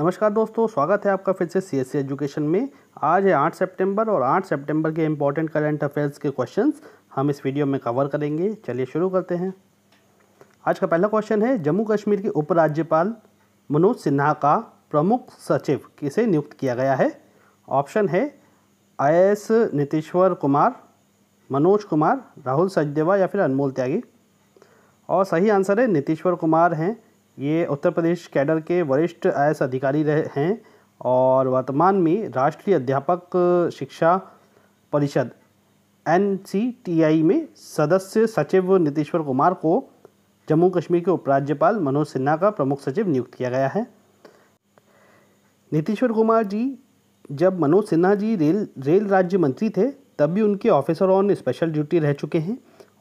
नमस्कार दोस्तों स्वागत है आपका फिर से सी एस एजुकेशन में आज है 8 सितंबर और 8 सितंबर के इम्पॉर्टेंट करंट अफेयर्स के क्वेश्चंस हम इस वीडियो में कवर करेंगे चलिए शुरू करते हैं आज का पहला क्वेश्चन है जम्मू कश्मीर के उपराज्यपाल मनोज सिन्हा का प्रमुख सचिव किसे नियुक्त किया गया है ऑप्शन है आई एस नितीश्वर कुमार मनोज कुमार राहुल सचदेवा या फिर अनमोल त्यागी और सही आंसर है नितीश्वर कुमार हैं ये उत्तर प्रदेश कैडर के वरिष्ठ आई अधिकारी रहे हैं और वर्तमान में राष्ट्रीय अध्यापक शिक्षा परिषद एन में सदस्य सचिव नीतीश्वर कुमार को जम्मू कश्मीर के उपराज्यपाल मनोज सिन्हा का प्रमुख सचिव नियुक्त किया गया है नीतीश्वर कुमार जी जब मनोज सिन्हा जी रेल रेल राज्य मंत्री थे तब भी उनके ऑफिसर ऑन स्पेशल ड्यूटी रह चुके हैं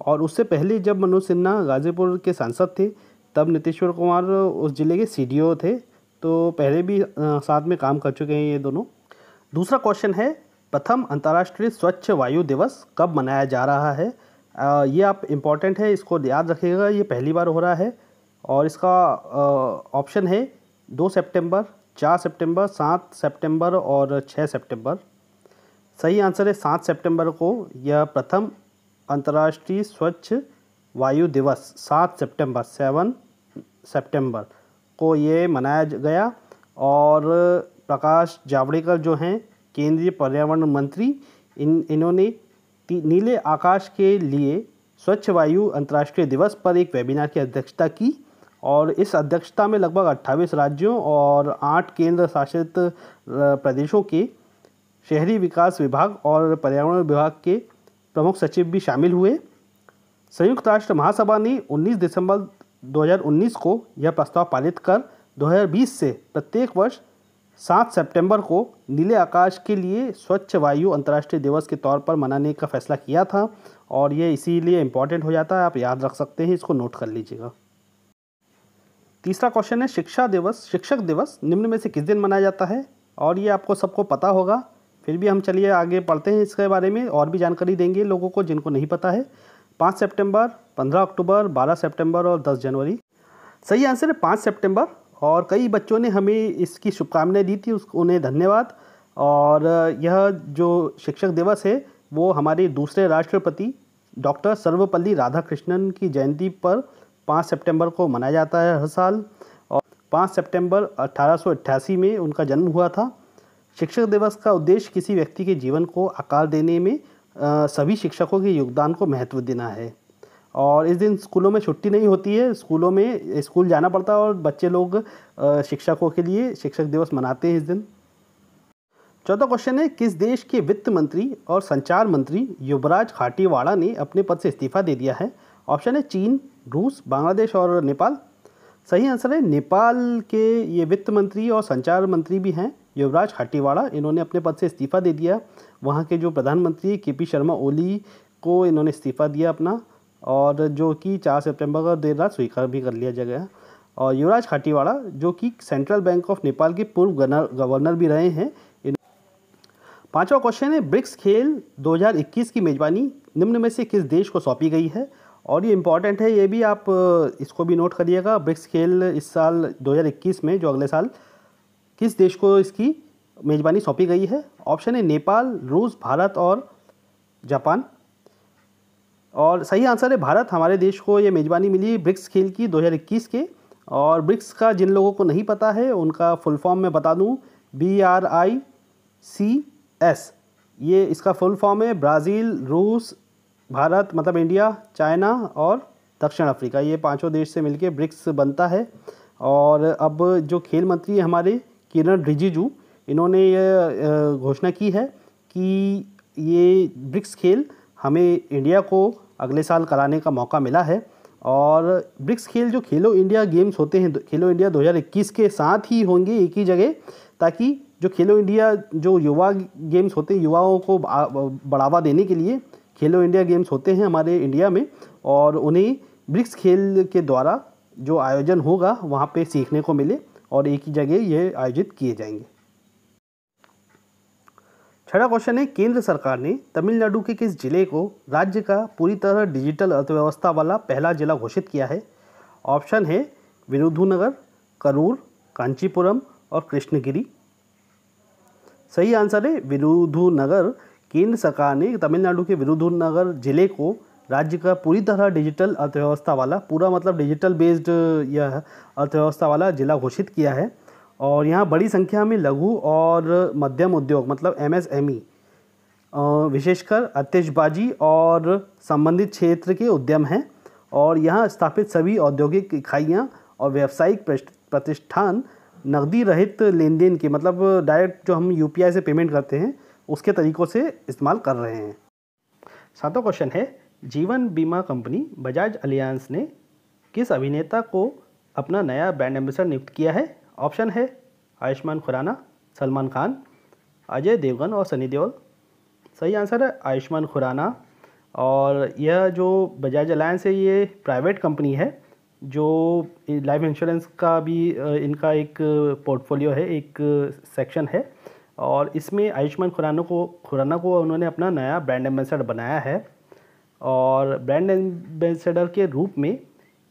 और उससे पहले जब मनोज सिन्हा गाज़ीपुर के सांसद थे तब नितेश्वर कुमार उस ज़िले के सी थे तो पहले भी साथ में काम कर चुके हैं ये दोनों दूसरा क्वेश्चन है प्रथम अंतर्राष्ट्रीय स्वच्छ वायु दिवस कब मनाया जा रहा है आ, ये आप इम्पॉर्टेंट है इसको याद रखिएगा ये पहली बार हो रहा है और इसका ऑप्शन है दो सितंबर, चार सितंबर, सात सितंबर और छः सितंबर। सही आंसर है सात सितंबर को यह प्रथम अंतर्राष्ट्रीय स्वच्छ वायु दिवस सात सितंबर सेवन सितंबर को ये मनाया गया और प्रकाश जावड़ेकर जो हैं केंद्रीय पर्यावरण मंत्री इन इन्होंने नीले आकाश के लिए स्वच्छ वायु अंतर्राष्ट्रीय दिवस पर एक वेबिनार की अध्यक्षता की और इस अध्यक्षता में लगभग 28 राज्यों और आठ केंद्र शासित प्रदेशों के शहरी विकास विभाग और पर्यावरण विभाग के प्रमुख सचिव भी शामिल हुए संयुक्त राष्ट्र महासभा ने 19 दिसंबर 2019 को यह प्रस्ताव पारित कर 2020 से प्रत्येक वर्ष 7 सितंबर को नीले आकाश के लिए स्वच्छ वायु अंतर्राष्ट्रीय दिवस के तौर पर मनाने का फैसला किया था और ये इसीलिए इम्पॉर्टेंट हो जाता है आप याद रख सकते हैं इसको नोट कर लीजिएगा तीसरा क्वेश्चन है शिक्षा दिवस शिक्षक दिवस निम्न में से किस दिन मनाया जाता है और ये आपको सबको पता होगा फिर भी हम चलिए आगे पढ़ते हैं इसके बारे में और भी जानकारी देंगे लोगों को जिनको नहीं पता है पाँच सेप्टेम्बर पंद्रह अक्टूबर बारह सेप्टेम्बर और दस जनवरी सही आंसर है पाँच सेप्टेम्बर और कई बच्चों ने हमें इसकी शुभकामनाएं दी थी उसको उन्हें धन्यवाद और यह जो शिक्षक दिवस है वो हमारे दूसरे राष्ट्रपति डॉक्टर सर्वपल्ली राधाकृष्णन की जयंती पर 5 सितंबर को मनाया जाता है हर साल और 5 सितंबर 1888 में उनका जन्म हुआ था शिक्षक दिवस का उद्देश्य किसी व्यक्ति के जीवन को आकार देने में सभी शिक्षकों के योगदान को महत्व देना है और इस दिन स्कूलों में छुट्टी नहीं होती है स्कूलों में स्कूल जाना पड़ता है और बच्चे लोग शिक्षकों के लिए शिक्षक दिवस मनाते हैं इस दिन चौथा क्वेश्चन है किस देश के वित्त मंत्री और संचार मंत्री युवराज खाटीवाड़ा ने अपने पद से इस्तीफा दे दिया है ऑप्शन है चीन रूस बांग्लादेश और नेपाल सही आंसर है नेपाल के ये वित्त मंत्री और संचार मंत्री भी हैं युवराज खाटीवाड़ा इन्होंने अपने पद से इस्तीफा दे दिया वहाँ के जो प्रधानमंत्री के पी शर्मा ओली को इन्होंने इस्तीफा दिया अपना और जो कि चार सितंबर को देर रात स्वीकार भी कर लिया जाएगा और युवराज खाटीवाड़ा जो कि सेंट्रल बैंक ऑफ नेपाल के पूर्व गवर्नर भी रहे हैं पांचवा क्वेश्चन है ब्रिक्स खेल 2021 की मेज़बानी निम्न में से किस देश को सौंपी गई है और ये इम्पॉर्टेंट है ये भी आप इसको भी नोट करिएगा ब्रिक्स खेल इस साल 2021 में जो अगले साल किस देश को इसकी मेज़बानी सौंपी गई है ऑप्शन है नेपाल रूस भारत और जापान और सही आंसर है भारत हमारे देश को ये मेज़बानी मिली ब्रिक्स खेल की 2021 के और ब्रिक्स का जिन लोगों को नहीं पता है उनका फुल फॉर्म मैं बता दूं B R I C S ये इसका फुल फॉर्म है ब्राज़ील रूस भारत मतलब इंडिया चाइना और दक्षिण अफ्रीका ये पांचों देश से मिलकर ब्रिक्स बनता है और अब जो खेल मंत्री हमारे किरण रिजिजू इन्होंने ये घोषणा की है कि ये ब्रिक्स खेल हमें इंडिया को अगले साल कराने का मौका मिला है और ब्रिक्स खेल जो खेलो इंडिया गेम्स होते हैं खेलो इंडिया 2021 के साथ ही होंगे एक ही जगह ताकि जो खेलो इंडिया जो युवा गेम्स होते हैं युवाओं को बढ़ावा देने के लिए खेलो इंडिया गेम्स होते हैं हमारे इंडिया में और उन्हें ब्रिक्स खेल के द्वारा जो आयोजन होगा वहाँ पे सीखने को मिले और एक ही जगह ये आयोजित किए जाएंगे छठा क्वेश्चन है केंद्र सरकार ने तमिलनाडु के किस जिले को राज्य का पूरी तरह डिजिटल अर्थव्यवस्था वाला पहला जिला घोषित किया है ऑप्शन है विरुधुनगर करूर कांचीपुरम और कृष्णगिरी सही आंसर है विरुधुनगर केंद्र सरकार ने तमिलनाडु के विरुधुनगर जिले को राज्य का पूरी तरह डिजिटल अर्थव्यवस्था वाला पूरा मतलब डिजिटल बेस्ड यह अर्थव्यवस्था वाला जिला घोषित किया है और यहाँ बड़ी संख्या में लघु और मध्यम उद्योग मतलब एमएसएमई e, विशेषकर आतिशबाजी और संबंधित क्षेत्र के उद्यम हैं और यहाँ स्थापित सभी औद्योगिक इकाइयाँ और व्यावसायिक प्रतिष्ठान नकदी रहित लेन देन के मतलब डायरेक्ट जो हम यू से पेमेंट करते हैं उसके तरीक़ों से इस्तेमाल कर रहे हैं सातवां क्वेश्चन है जीवन बीमा कंपनी बजाज अलियांस ने किस अभिनेता को अपना नया ब्रांड एम्बेसडर नियुक्त किया है ऑप्शन है आयुष्मान खुराना सलमान खान अजय देवगन और सनी देओल सही आंसर है आयुष्मान खुराना और यह जो बजाज अलायंस है ये प्राइवेट कंपनी है जो लाइफ इंश्योरेंस का भी इनका एक पोर्टफोलियो है एक सेक्शन है और इसमें आयुष्मान खुराना को खुराना को उन्होंने अपना नया ब्रांड एम्बेसडर बनाया है और ब्रांड एम्बेसडर के रूप में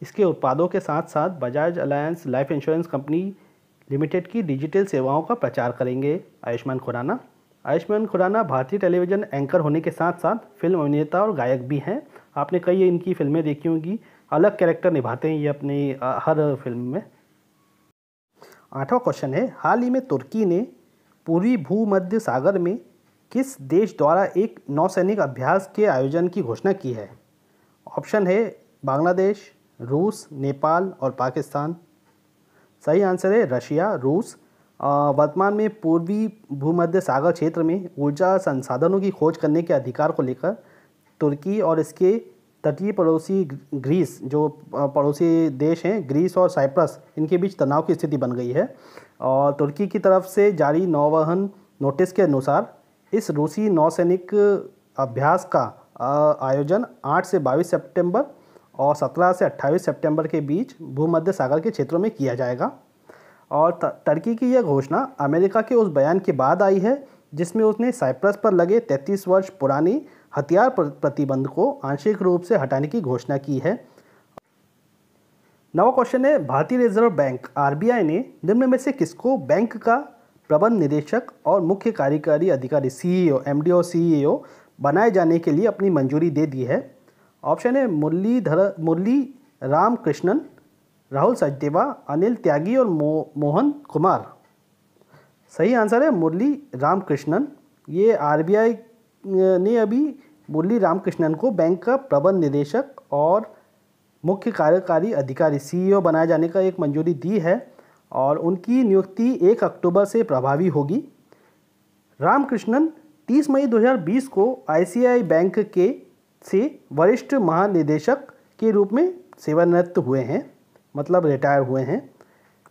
इसके उत्पादों के साथ साथ Bajaj Allianz life insurance company limited की डिजिटल सेवाओं का प्रचार करेंगे आयुष्मान खुराना आयुष्मान खुराना भारतीय टेलीविज़न एंकर होने के साथ साथ फिल्म अभिनेता और गायक भी हैं आपने कई इनकी फिल्में देखी होंगी अलग कैरेक्टर निभाते हैं ये अपनी हर फिल्म में आठवां क्वेश्चन है हाल ही में तुर्की ने पूर्वी भूमध्य सागर में किस देश द्वारा एक नौसैनिक अभ्यास के आयोजन की घोषणा की है ऑप्शन है बांग्लादेश रूस नेपाल और पाकिस्तान सही आंसर है रशिया रूस वर्तमान में पूर्वी भूमध्य सागर क्षेत्र में ऊर्जा संसाधनों की खोज करने के अधिकार को लेकर तुर्की और इसके तटीय पड़ोसी ग्रीस जो पड़ोसी देश हैं ग्रीस और साइप्रस इनके बीच तनाव की स्थिति बन गई है और तुर्की की तरफ से जारी नौवहन नोटिस के अनुसार इस रूसी नौसैनिक अभ्यास का आयोजन 8 से 22 सितंबर और 17 से 28 सितंबर के बीच भूमध्य सागर के क्षेत्रों में किया जाएगा और टर्की की यह घोषणा अमेरिका के उस बयान के बाद आई है जिसमें उसने साइप्रस पर लगे 33 वर्ष पुरानी हथियार प्रतिबंध को आंशिक रूप से हटाने की घोषणा की है नवा क्वेश्चन है भारतीय रिजर्व बैंक आर ने निम्न में से किसको बैंक का प्रबंध निदेशक और मुख्य कार्यकारी अधिकारी सीईओ एमडीओ सीईओ बनाए जाने के लिए अपनी मंजूरी दे दी है ऑप्शन है मुरलीधर मुरली राम कृष्णन राहुल सचदेवा अनिल त्यागी और मो, मोहन कुमार सही आंसर है मुरली रामकृष्णन ये आरबीआई ने अभी मुरली रामकृष्णन को बैंक का प्रबंध निदेशक और मुख्य कार्यकारी अधिकारी सीईओ बनाए जाने का एक मंजूरी दी है और उनकी नियुक्ति एक अक्टूबर से प्रभावी होगी रामकृष्णन 30 मई 2020 को आईसीआई बैंक के से वरिष्ठ महानिदेशक के रूप में सेवानिवृत्त हुए हैं मतलब रिटायर हुए हैं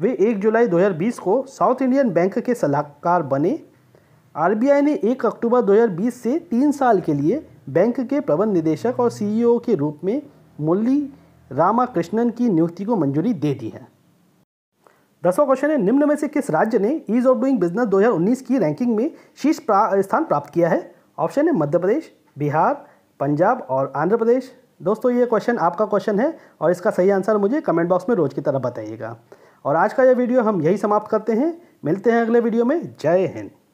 वे 1 जुलाई 2020 को साउथ इंडियन बैंक के सलाहकार बने आरबीआई ने 1 अक्टूबर 2020 से तीन साल के लिए बैंक के प्रबंध निदेशक और सीईओ e के रूप में मुरली रामाकृष्णन की नियुक्ति को मंजूरी दे दी है दसवां क्वेश्चन है निम्न में से किस राज्य ने ईज ऑफ डूइंग बिजनेस 2019 की रैंकिंग में शीर्ष प्रा, स्थान प्राप्त किया है ऑप्शन है मध्य प्रदेश बिहार पंजाब और आंध्र प्रदेश दोस्तों ये क्वेश्चन आपका क्वेश्चन है और इसका सही आंसर मुझे कमेंट बॉक्स में रोज़ की तरह बताइएगा और आज का यह वीडियो हम यही समाप्त करते हैं मिलते हैं अगले वीडियो में जय हिंद